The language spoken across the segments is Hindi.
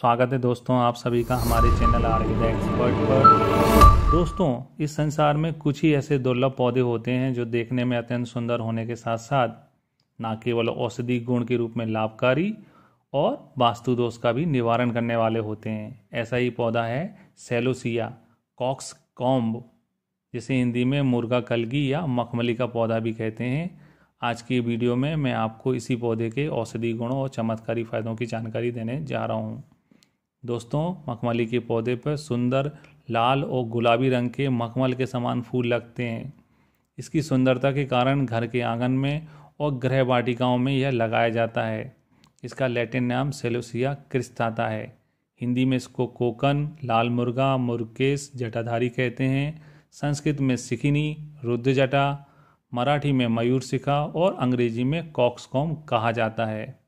स्वागत है दोस्तों आप सभी का हमारे चैनल आर द एक्सपर्ट पर दोस्तों इस संसार में कुछ ही ऐसे दुर्लभ पौधे होते हैं जो देखने में अत्यंत सुंदर होने के साथ साथ न केवल औषधि गुण के रूप में लाभकारी और वास्तु दोष का भी निवारण करने वाले होते हैं ऐसा ही पौधा है सेलोसिया कॉक्स कॉम्ब जिसे हिंदी में मुर्गा कलगी या मखमली का पौधा भी कहते हैं आज की वीडियो में मैं आपको इसी पौधे के औषधि गुणों और चमत्कारी फ़ायदों की जानकारी देने जा रहा हूँ दोस्तों मखमली के पौधे पर सुंदर लाल और गुलाबी रंग के मखमल के समान फूल लगते हैं इसकी सुंदरता के कारण घर के आंगन में और गृह वाटिकाओं में यह लगाया जाता है इसका लैटिन नाम सेलोसिया क्रिस्ताता है हिंदी में इसको कोकन लाल मुर्गा मुर्केश जटाधारी कहते हैं संस्कृत में सिखिनी रुद्र जटा मराठी में मयूर सिखा और अंग्रेजी में कॉक्सकॉम कहा जाता है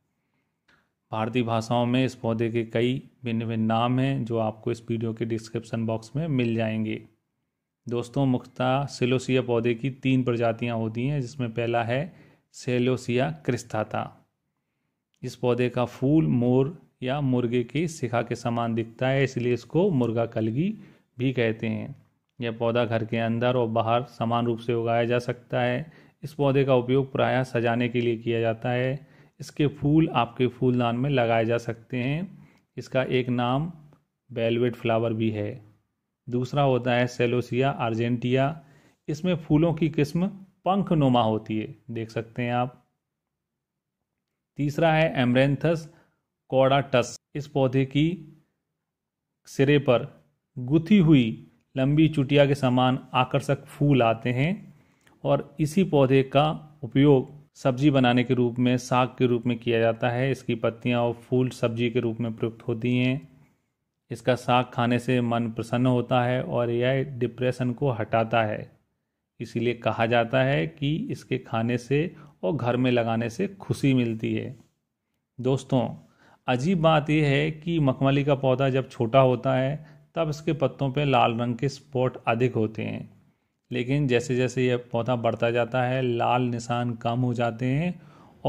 भारतीय भाषाओं में इस पौधे के कई भिन्न भिन्न नाम हैं जो आपको इस वीडियो के डिस्क्रिप्शन बॉक्स में मिल जाएंगे दोस्तों मुख्यतः सेलोसिया पौधे की तीन प्रजातियां होती हैं जिसमें पहला है सेलोसिया क्रिस्थाता इस पौधे का फूल मोर या मुर्गे की शिखा के समान दिखता है इसलिए इसको मुर्गा कलगी भी कहते हैं यह पौधा घर के अंदर और बाहर समान रूप से उगाया जा सकता है इस पौधे का उपयोग प्रायः सजाने के लिए किया जाता है इसके फूल आपके फूलदान में लगाए जा सकते हैं इसका एक नाम बेलवेट फ्लावर भी है दूसरा होता है सेलोसिया अर्जेंटिया इसमें फूलों की किस्म पंख नुमा होती है देख सकते हैं आप तीसरा है एमरेंथस कोडाटस इस पौधे की सिरे पर गुथी हुई लंबी चुटिया के समान आकर्षक फूल आते हैं और इसी पौधे का उपयोग सब्जी बनाने के रूप में साग के रूप में किया जाता है इसकी पत्तियाँ और फूल सब्जी के रूप में प्रयुक्त होती हैं इसका साग खाने से मन प्रसन्न होता है और यह डिप्रेशन को हटाता है इसीलिए कहा जाता है कि इसके खाने से और घर में लगाने से खुशी मिलती है दोस्तों अजीब बात यह है कि मखमली का पौधा जब छोटा होता है तब इसके पत्तों पर लाल रंग के स्पॉट अधिक होते हैं लेकिन जैसे जैसे यह पौधा बढ़ता जाता है लाल निशान कम हो जाते हैं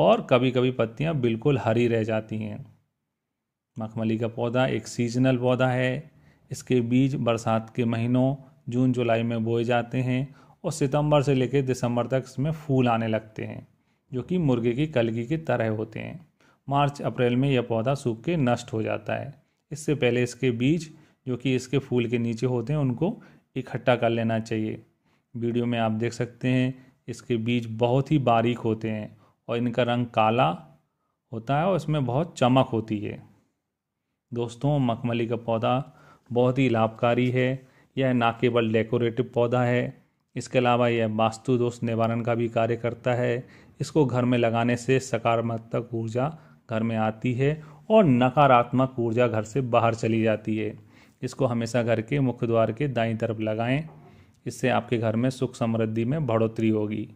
और कभी कभी पत्तियां बिल्कुल हरी रह जाती हैं मखमली का पौधा एक सीजनल पौधा है इसके बीज बरसात के महीनों जून जुलाई में बोए जाते हैं और सितंबर से लेकर दिसंबर तक इसमें फूल आने लगते हैं जो कि मुर्गे की कलगी की तरह होते हैं मार्च अप्रैल में यह पौधा सूख के नष्ट हो जाता है इससे पहले इसके बीज जो कि इसके फूल के नीचे होते हैं उनको इकट्ठा कर लेना चाहिए वीडियो में आप देख सकते हैं इसके बीज बहुत ही बारीक होते हैं और इनका रंग काला होता है और इसमें बहुत चमक होती है दोस्तों मखमली का पौधा बहुत ही लाभकारी है यह ना केवल डेकोरेटिव पौधा है इसके अलावा यह वास्तु दोष निवारण का भी कार्य करता है इसको घर में लगाने से सकारात्मक ऊर्जा घर में आती है और नकारात्मक ऊर्जा घर से बाहर चली जाती है इसको हमेशा घर के मुख्य द्वार के दाईं तरफ लगाएं इससे आपके घर में सुख समृद्धि में बढ़ोतरी होगी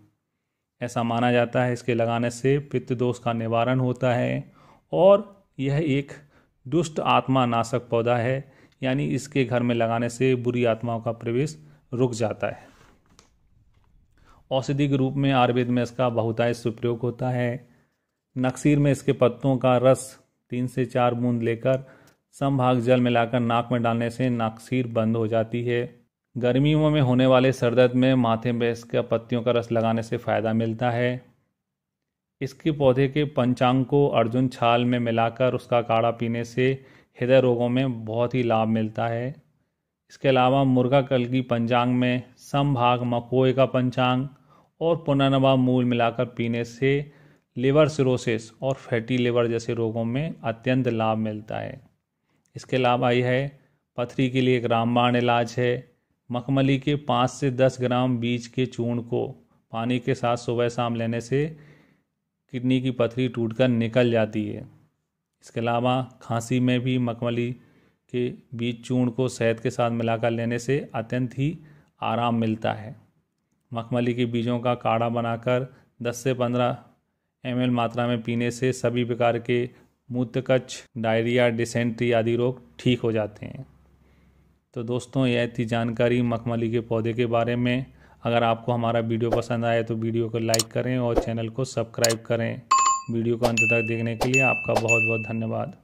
ऐसा माना जाता है इसके लगाने से पित्त दोष का निवारण होता है और यह एक दुष्ट आत्मा नाशक पौधा है यानी इसके घर में लगाने से बुरी आत्माओं का प्रवेश रुक जाता है औषधि के रूप में आयुर्वेद में इसका बहुतायत सुप्रयोग होता है नक्सीर में इसके पत्तों का रस तीन से चार बूंद लेकर संभाग जल मिलाकर नाक में डालने से नाकसीर बंद हो जाती है गर्मियों में होने वाले सर दर्द में माथे में के पत्तियों का रस लगाने से फ़ायदा मिलता है इसके पौधे के पंचांग को अर्जुन छाल में मिलाकर उसका काढ़ा पीने से हृदय रोगों में बहुत ही लाभ मिलता है इसके अलावा मुर्गा कलगी पंचांग में समभाग मकोए का पंचांग और पुनर्नवा मूल मिलाकर पीने से लिवर सिरोसिस और फैटी लिवर जैसे रोगों में अत्यंत लाभ मिलता है इसके अलावा यह पथरी के लिए एक रामबाण इलाज है मखमली के पाँच से दस ग्राम बीज के चूर्ण को पानी के साथ सुबह शाम लेने से किडनी की पथरी टूटकर निकल जाती है इसके अलावा खांसी में भी मखमली के बीज चूर्ण को शहद के साथ मिलाकर लेने से अत्यंत ही आराम मिलता है मखमली के बीजों का काढ़ा बनाकर 10 से 15 एम मात्रा में पीने से सभी प्रकार के मूत्रकच्छ डायरिया डिसेंट्री आदि रोग ठीक हो जाते हैं तो दोस्तों यह थी जानकारी मखमली के पौधे के बारे में अगर आपको हमारा वीडियो पसंद आए तो वीडियो को लाइक करें और चैनल को सब्सक्राइब करें वीडियो को अंत तक देखने के लिए आपका बहुत बहुत धन्यवाद